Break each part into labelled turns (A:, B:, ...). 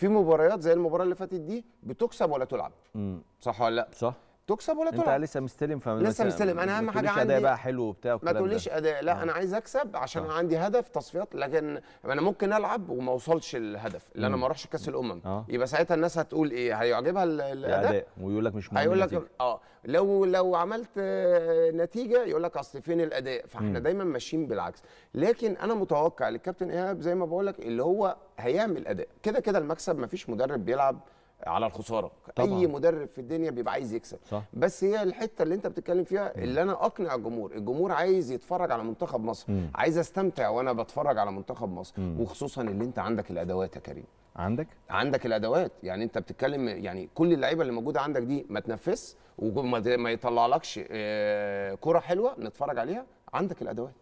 A: في مباريات زي المباراه اللي فاتت دي بتكسب ولا تلعب
B: صح ولا لا صح تكسب ولا تلعب انت لسه مستلم فمن لسه مستلم انا اهم حاجه عندي اداء بقى حلو وبتاع ما تقوليش اداء لا آه. انا عايز
A: اكسب عشان آه. عندي هدف تصفيات لكن انا ممكن العب وما اوصلش الهدف اللي انا ما اروحش كاس الامم آه. يبقى ساعتها الناس هتقول ايه هيعجبها الاداء
B: ويقول لك مش مهم هيقول لك
A: اه لو لو عملت نتيجه يقول لك اصل فين الاداء فاحنا م. دايما ماشيين بالعكس لكن انا متوقع للكابتن ايهاب زي ما بقول لك اللي هو هيعمل اداء كده كده المكسب ما فيش مدرب بيلعب على الخساره طبعا. اي مدرب في الدنيا بيبقى عايز يكسب صح. بس هي الحته اللي انت بتتكلم فيها اللي انا اقنع الجمهور الجمهور عايز يتفرج على منتخب مصر مم. عايز استمتع وانا بتفرج على منتخب مصر مم. وخصوصا اللي انت عندك الادوات يا كريم عندك عندك الادوات يعني انت بتتكلم يعني كل اللعيبه اللي موجوده عندك دي ما تنفس وما يطلعلكش آه، كره حلوه نتفرج عليها عندك الادوات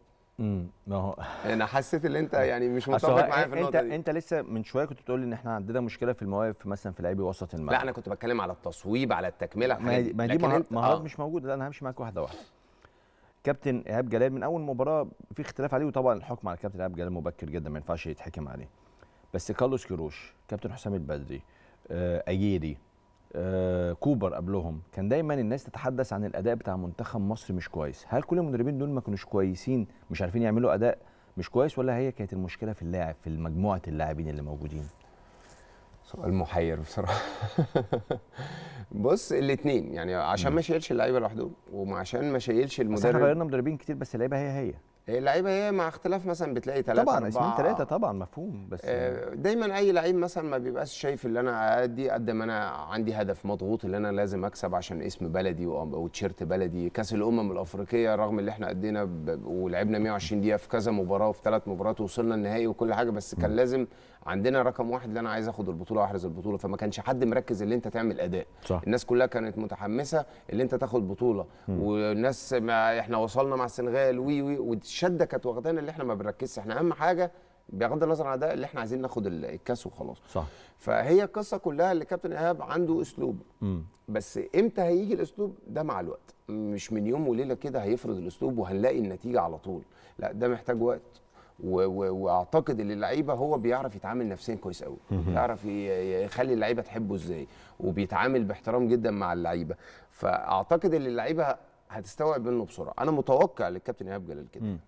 A: امم ما هو انا حسيت ان انت يعني مش متفق معايا في النقطه دي
B: انت لسه من شويه كنت بتقول لي ان احنا عندنا مشكله في المواقف مثلا في لعيبه وسط الملعب لا انا كنت بتكلم على
A: التصويب
B: على التكمله ما دي, ما دي مهارات آه. مش موجوده لا انا همشي معاك واحده واحده كابتن ايهاب جلال من اول مباراه في اختلاف عليه وطبعا الحكم على كابتن ايهاب جلال مبكر جدا ما ينفعش يتحكم عليه بس كارلوس كيروش كابتن حسام البدري آه اييري آه، كوبر قبلهم كان دايما الناس تتحدث عن الاداء بتاع منتخب مصر مش كويس هل كل المدربين دول ما كانوش كويسين مش عارفين يعملوا اداء مش كويس ولا هي كانت المشكله في اللاعب في مجموعه اللاعبين اللي موجودين
A: سؤال محير بصراحه بص الاثنين يعني عشان ما شيلش اللعيبه لوحدهم وعشان ما شيلش المدرب احنا غيرنا مدربين كتير بس اللعيبه هي هي اللعيبه هي مع اختلاف مثلا بتلاقي ثلاثه طبعا اسمين ثلاثه طبعا مفهوم بس آه، دايما اي لعيب مثلا ما بيبقاش شايف اللي انا ادي قد ما انا عندي هدف مضغوط اللي انا لازم اكسب عشان اسم بلدي وتيشيرت بلدي كاس الامم الافريقيه رغم اللي احنا ادينا ولعبنا 120 دقيقه في كذا مباراه وفي ثلاث مباريات وصلنا النهائي وكل حاجه بس كان لازم عندنا رقم واحد اللي انا عايز اخد البطوله واحرز البطوله فما كانش حد مركز اللي انت تعمل اداء صح. الناس كلها كانت متحمسه اللي انت تاخد بطوله م. والناس ما احنا وصلنا مع السنغال وي وي الشده كانت واخدانا اللي احنا ما بنركزش احنا اهم حاجه بغض النظر عن ده اللي احنا عايزين ناخد الكاس وخلاص صح فهي القصه كلها اللي كابتن ايهاب عنده اسلوب مم. بس امتى هيجي الاسلوب ده مع الوقت مش من يوم وليله كده هيفرض الاسلوب وهنلاقي النتيجه على طول لا ده محتاج وقت و و واعتقد ان اللعيبه هو بيعرف يتعامل نفسيا كويس قوي بيعرف يخلي اللعيبه تحبه ازاي وبيتعامل باحترام جدا مع اللعيبه فاعتقد ان اللعيبه هتستوعب منه بسرعه انا متوقع للكابتن ايهاب جلال كده